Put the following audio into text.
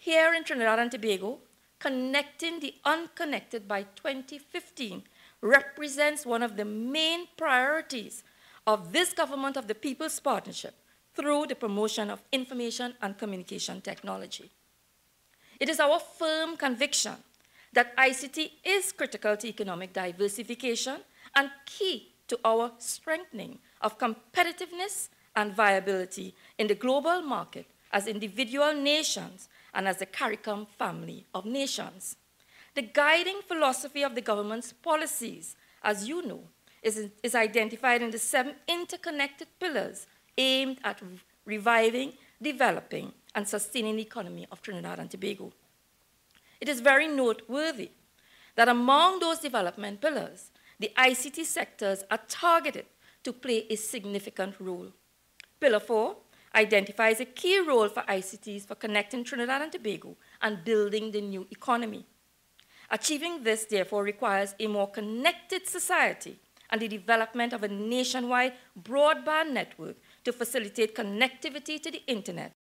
here in Trinidad and Tobago, connecting the unconnected by 2015 represents one of the main priorities of this government of the People's Partnership through the promotion of information and communication technology. It is our firm conviction that ICT is critical to economic diversification and key to our strengthening of competitiveness and viability in the global market as individual nations and as the CARICOM family of nations. The guiding philosophy of the government's policies, as you know, is, is identified in the seven interconnected pillars aimed at reviving, developing, and sustaining the economy of Trinidad and Tobago. It is very noteworthy that among those development pillars, the ICT sectors are targeted to play a significant role. Pillar four identifies a key role for ICTs for connecting Trinidad and Tobago and building the new economy. Achieving this, therefore, requires a more connected society and the development of a nationwide broadband network to facilitate connectivity to the internet